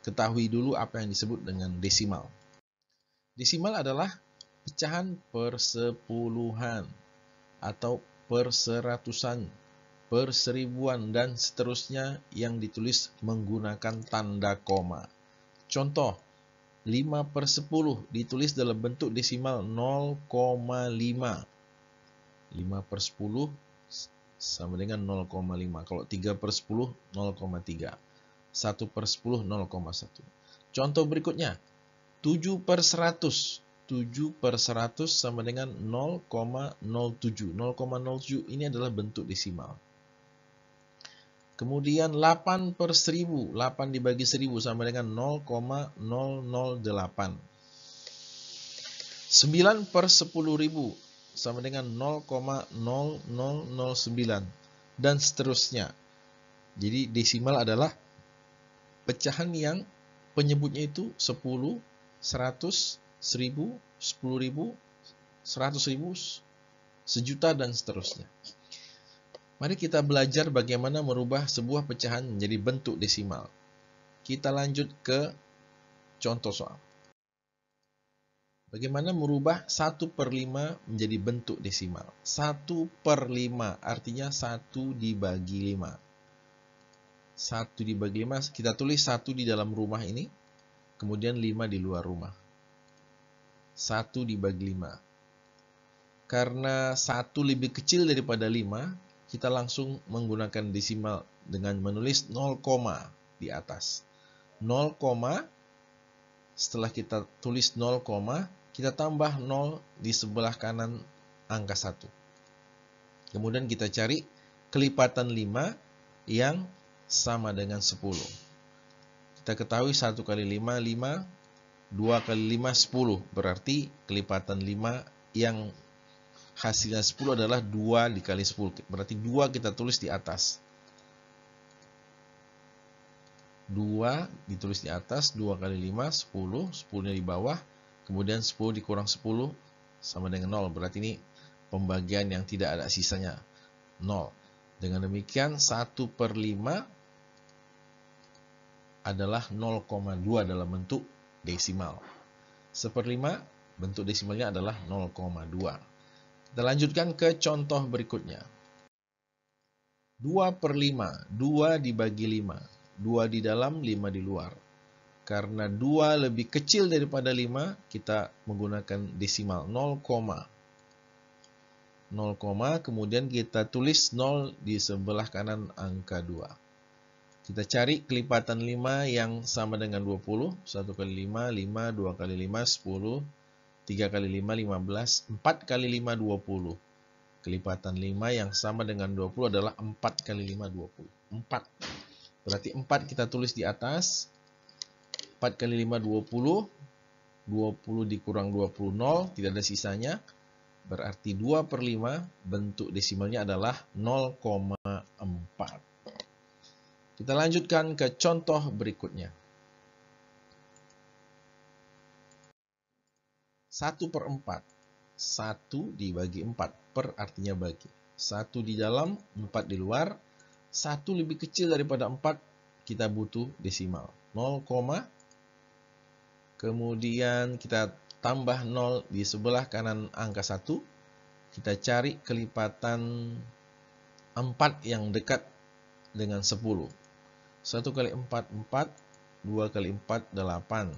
ketahui dulu apa yang disebut dengan desimal. Desimal adalah pecahan persepuluhan atau perseratusan, perseribuan, dan seterusnya yang ditulis menggunakan tanda koma. Contoh, 5 per 10 ditulis dalam bentuk desimal 0,5. 5 per 10 sama dengan 0,5. Kalau 3 per 10, 0,3. 1 per 10 0,1. Contoh berikutnya, 7 per 100. 7 per 100 sama dengan 0,07. 0,07 ini adalah bentuk desimal. Kemudian 8 per 1000. 8 dibagi 1000 sama dengan 0,008. 9 per 10.000 sama dengan 0,0009 dan seterusnya. Jadi desimal adalah pecahan yang penyebutnya itu 10, 100, 1000, 10.000, 100.000, sejuta, dan seterusnya. Mari kita belajar bagaimana merubah sebuah pecahan menjadi bentuk desimal. Kita lanjut ke contoh soal. Bagaimana merubah 1 per 5 menjadi bentuk desimal? 1 per 5 artinya 1 dibagi 5. 1 dibagi 5, kita tulis 1 di dalam rumah ini, kemudian 5 di luar rumah. 1 dibagi 5. Karena 1 lebih kecil daripada 5, kita langsung menggunakan desimal dengan menulis 0, di atas. 0, setelah kita tulis 0, kita tambah 0 di sebelah kanan angka 1. Kemudian kita cari kelipatan 5 yang sama dengan 10. Kita ketahui 1 kali 5, 5. 2 kali 5, 10. Berarti kelipatan 5 yang hasilnya 10 adalah 2 dikali 10. Berarti 2 kita tulis di atas. 2 ditulis di atas, 2 kali 5, 10. 10-nya di bawah. Kemudian 10 dikurang 10 sama dengan 0. Berarti ini pembagian yang tidak ada sisanya. 0. Dengan demikian 1 per 5 adalah 0,2 dalam bentuk desimal. 5 bentuk desimalnya adalah 0,2. Kita lanjutkan ke contoh berikutnya. 2 per 5, 2 dibagi 5, 2 di dalam, 5 di luar. Karena 2 lebih kecil daripada 5, kita menggunakan desimal 0, 0, kemudian kita tulis 0 di sebelah kanan angka 2. Kita cari kelipatan 5 yang sama dengan 20. 1 kali 5, 5, 2 kali 5, 10, 3 kali 5, 15, 4 kali 5, 20. Kelipatan 5 yang sama dengan 20 adalah 4 kali 5, 20. 4. Berarti 4 kita tulis di atas. 4 kali 5, 20. 20 dikurang 20, 0. Tidak ada sisanya. Berarti 2 per 5 bentuk desimalnya adalah 0,4. Kita lanjutkan ke contoh berikutnya. 1 per 4. 1 dibagi 4. Per artinya bagi. 1 di dalam, 4 di luar. 1 lebih kecil daripada 4, kita butuh desimal. 0, kemudian kita tambah 0 di sebelah kanan angka 1. Kita cari kelipatan 4 yang dekat dengan 10. 1 kali 4, 4. 2 kali 4, 8.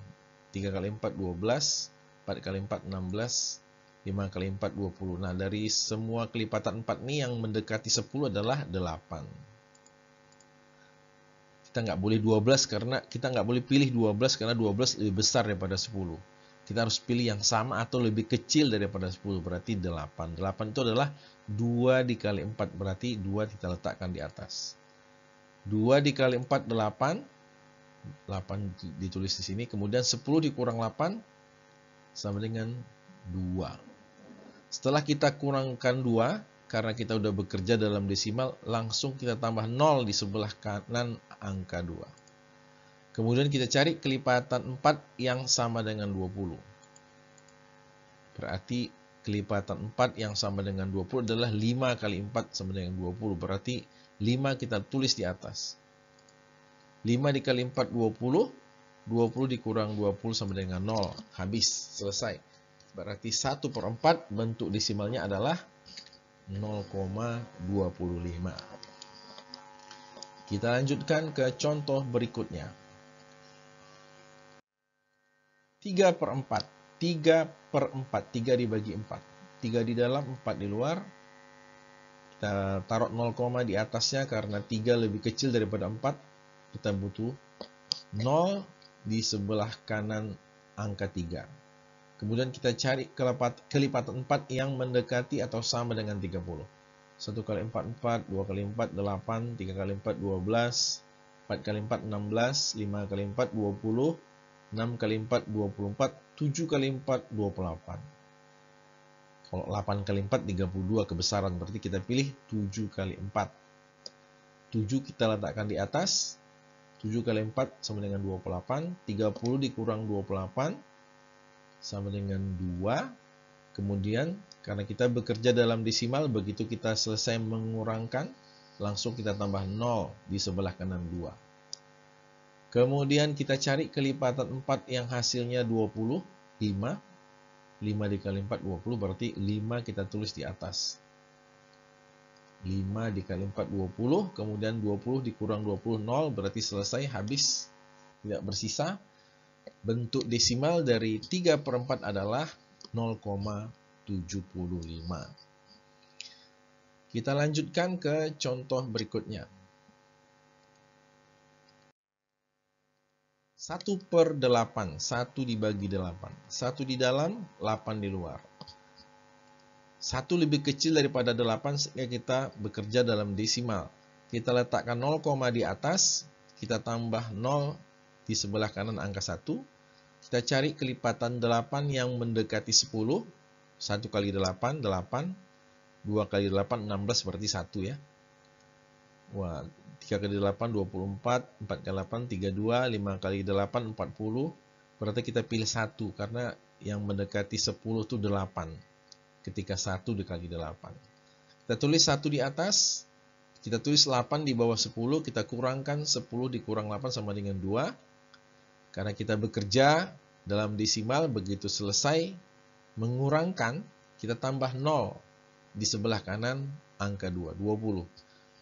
3 kali 4, 12. 4 kali 4, 16. 5 kali 4, 20. Nah, dari semua kelipatan 4 ini yang mendekati 10 adalah 8. Kita nggak boleh 12 karena kita nggak boleh pilih 12 karena 12 lebih besar daripada 10. Kita harus pilih yang sama atau lebih kecil daripada 10, berarti 8. 8 itu adalah 2 dikali 4, berarti 2 kita letakkan di atas. 2 dikali 4 8. 8 ditulis di sini. Kemudian 10 dikurang 8 sama dengan 2. Setelah kita kurangkan 2, karena kita sudah bekerja dalam desimal, langsung kita tambah 0 di sebelah kanan angka 2. Kemudian kita cari kelipatan 4 yang sama dengan 20. Berarti kelipatan 4 yang sama dengan 20 adalah 5 kali 4 sama dengan 20. Berarti 5 kita tulis di atas. 5 dikali 4 20, 20 dikurang 20 sama dengan 0. Habis, selesai. Berarti 1 per 4 bentuk desimalnya adalah 0,25. Kita lanjutkan ke contoh berikutnya. 3 per 4. 3 per 4. 3 dibagi 4. 3 di dalam, 4 di luar. Kita taruh 0, di atasnya karena 3 lebih kecil daripada 4. Kita butuh 0 di sebelah kanan angka 3. Kemudian kita cari kelipatan 4 yang mendekati atau sama dengan 30. 1 kali 4, 4. 2 kali 4, 8. 3 kali 4, 12. 4 kali 4, 16. 5 kali 4, 20. 6 kali 4, 24. 7 kali 4, 28. Kalau 8 kali 4, 32 kebesaran. Berarti kita pilih 7 kali 4. 7 kita letakkan di atas. 7 kali 4 sama dengan 28. 30 dikurang 28 sama dengan 2. Kemudian karena kita bekerja dalam desimal, begitu kita selesai mengurangkan, langsung kita tambah 0 di sebelah kanan 2. Kemudian kita cari kelipatan 4 yang hasilnya 20, 5. 5 dikali 4, 20 berarti 5 kita tulis di atas. 5 dikali 4, 20. Kemudian 20 dikurang 20, 0 berarti selesai, habis. Tidak bersisa. Bentuk desimal dari 3 per 4 adalah 0,75. Kita lanjutkan ke contoh berikutnya. 1 per 8, 1 dibagi 8. 1 di dalam, 8 di luar. 1 lebih kecil daripada 8 sehingga kita bekerja dalam desimal. Kita letakkan 0, di atas, kita tambah 0 di sebelah kanan angka 1. Kita cari kelipatan 8 yang mendekati 10. 1 kali 8, 8. 2 kali 8, 16 berarti 1 ya. Wah, 3 kali 8 24, 4 kali 8 32, 5 kali 8 40. Berarti kita pilih 1 karena yang mendekati 10 itu 8. Ketika 1 dikali 8. Kita tulis 1 di atas, kita tulis 8 di bawah 10, kita kurangkan 10 dikurang 8 sama dengan 2. Karena kita bekerja dalam desimal, begitu selesai mengurangkan, kita tambah 0 di sebelah kanan angka 2, 20.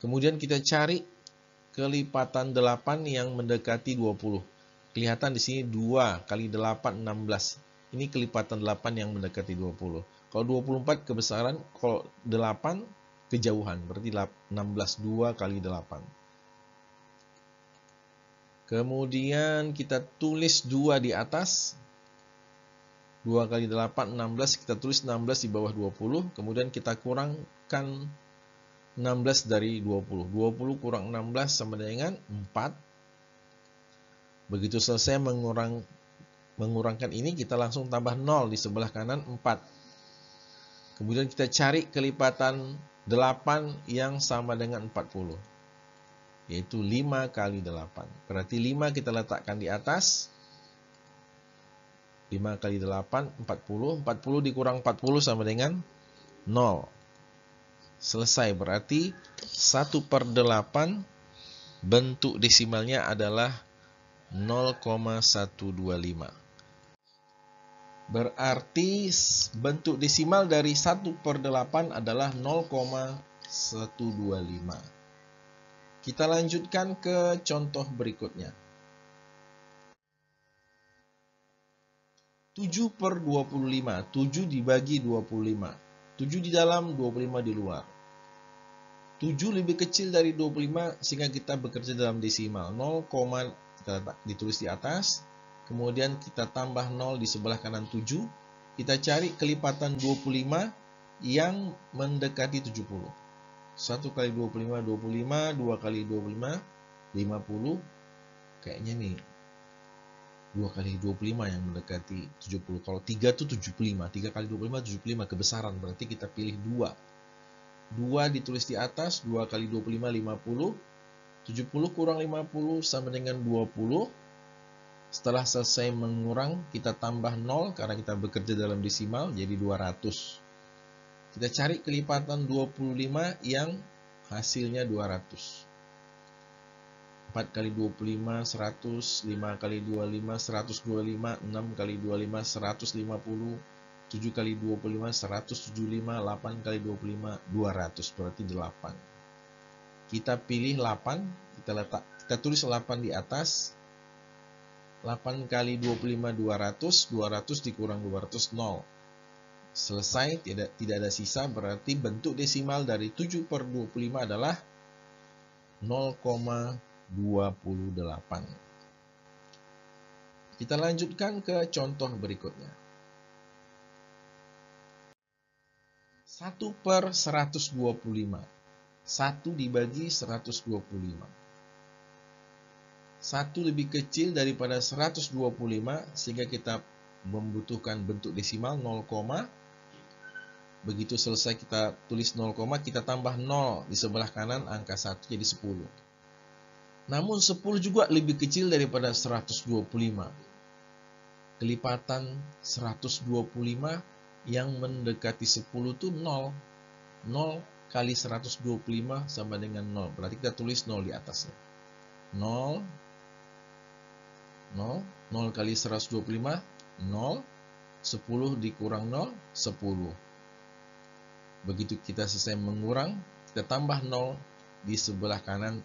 Kemudian kita cari kelipatan 8 yang mendekati 20. Kelihatan di sini 2 kali 8 16. Ini kelipatan 8 yang mendekati 20. Kalau 24 kebesaran, kalau 8 kejauhan, berarti 16 2 kali 8. Kemudian kita tulis 2 di atas. 2 kali 8, 16. Kita tulis 16 di bawah 20. Kemudian kita kurangkan 16 dari 20. 20 kurang 16 sama dengan 4. Begitu selesai mengurang, mengurangkan ini, kita langsung tambah 0 di sebelah kanan 4. Kemudian kita cari kelipatan 8 yang sama dengan 40. Yaitu 5 kali 8. Berarti 5 kita letakkan di atas. 5 kali 8, 40. 40 dikurang 40 sama dengan 0 selesai berarti 1 per 8 bentuk desimalnya adalah 0,125 berarti bentuk desimal dari 1 per 8 adalah 0,125 kita lanjutkan ke contoh berikutnya 7 per 25 7 dibagi 25 7 di dalam, 25 di luar. 7 lebih kecil dari 25 sehingga kita bekerja dalam desimal. 0, kita ditulis di atas. Kemudian kita tambah 0 di sebelah kanan 7. Kita cari kelipatan 25 yang mendekati 70. 1 kali 25, 25. 2 kali 25, 50. Kayaknya nih 2 kali 25 yang mendekati 70. Kalau 3 itu 75. 3 kali 25 75 kebesaran. Berarti kita pilih 2. 2 ditulis di atas, 2 kali 25 50. 70 kurang 50 sama dengan 20. Setelah selesai mengurang, kita tambah 0 karena kita bekerja dalam desimal jadi 200. Kita cari kelipatan 25 yang hasilnya 200. 4 kali 25 100 5 kali 25 125 6 kali 25 150 7 kali 25 175 8 kali 25 200 berarti 8 kita pilih 8 kita letak kita tulis 8 di atas 8 kali 25 200 200 dikurang 200 0 selesai tidak tidak ada sisa berarti bentuk desimal dari 7 per 25 adalah 28. Kita lanjutkan ke contoh berikutnya. 1 per 125. 1 dibagi 125. 1 lebih kecil daripada 125 sehingga kita membutuhkan bentuk desimal 0, begitu selesai kita tulis 0, kita tambah 0 di sebelah kanan angka 1 jadi 10. Namun 10 juga lebih kecil daripada 125. Kelipatan 125 yang mendekati 10 itu 0. 0 kali 125 sama dengan 0. Berarti kita tulis 0 di atasnya. 0 0 0 kali 125 0 10 dikurang 0 10 Begitu kita selesai mengurang kita tambah 0 di sebelah kanan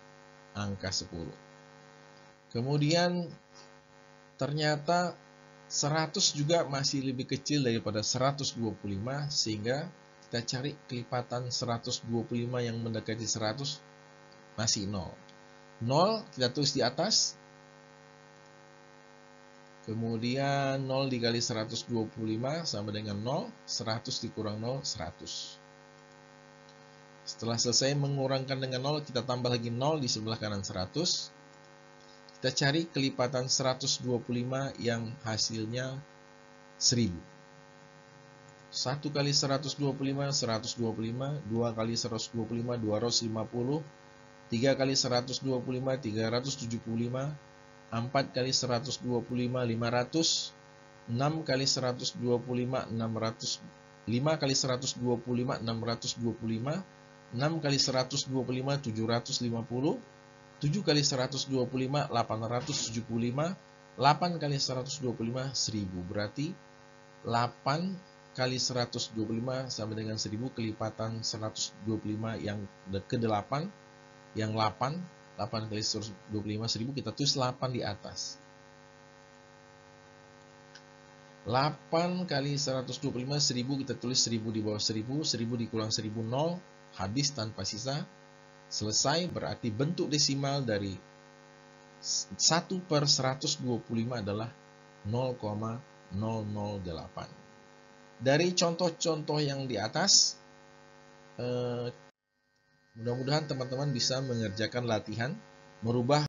angka 10. Kemudian ternyata 100 juga masih lebih kecil daripada 125 sehingga kita cari kelipatan 125 yang mendekati 100 masih 0. 0 kita tulis di atas. Kemudian 0 dikali 125 sama dengan 0, 100 dikurang 0, 100. Setelah selesai mengurangkan dengan 0, kita tambah lagi 0 di sebelah kanan 100. Kita cari kelipatan 125 yang hasilnya 1000. 1 kali 125, 125. 2 kali 125, 250. 3 kali 125, 375. 4 kali 125, 500. 6 kali 125, 600. 5 kali 125, 625. 6 kali 125 750 7 kali 125 875 8 kali 125 1000 berarti 8 kali 125 sama dengan 1000 kelipatan 125 yang ke 8 yang 8 8 kali 125 1000 kita tulis 8 di atas 8 kali 125 1000 kita tulis 1000 di bawah 1000 1000 dikurang 1000 0 habis tanpa sisa, selesai berarti bentuk desimal dari 1 per 125 adalah 0,008. Dari contoh-contoh yang di atas, eh, mudah-mudahan teman-teman bisa mengerjakan latihan, merubah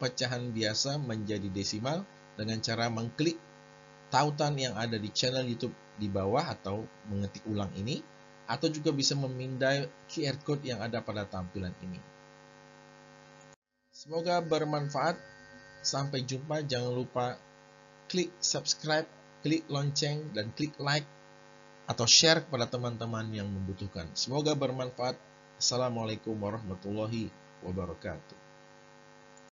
pecahan biasa menjadi desimal dengan cara mengklik tautan yang ada di channel YouTube di bawah atau mengetik ulang ini atau juga bisa memindai QR code yang ada pada tampilan ini. Semoga bermanfaat. Sampai jumpa. Jangan lupa klik subscribe, klik lonceng, dan klik like atau share kepada teman-teman yang membutuhkan. Semoga bermanfaat. Assalamualaikum warahmatullahi wabarakatuh.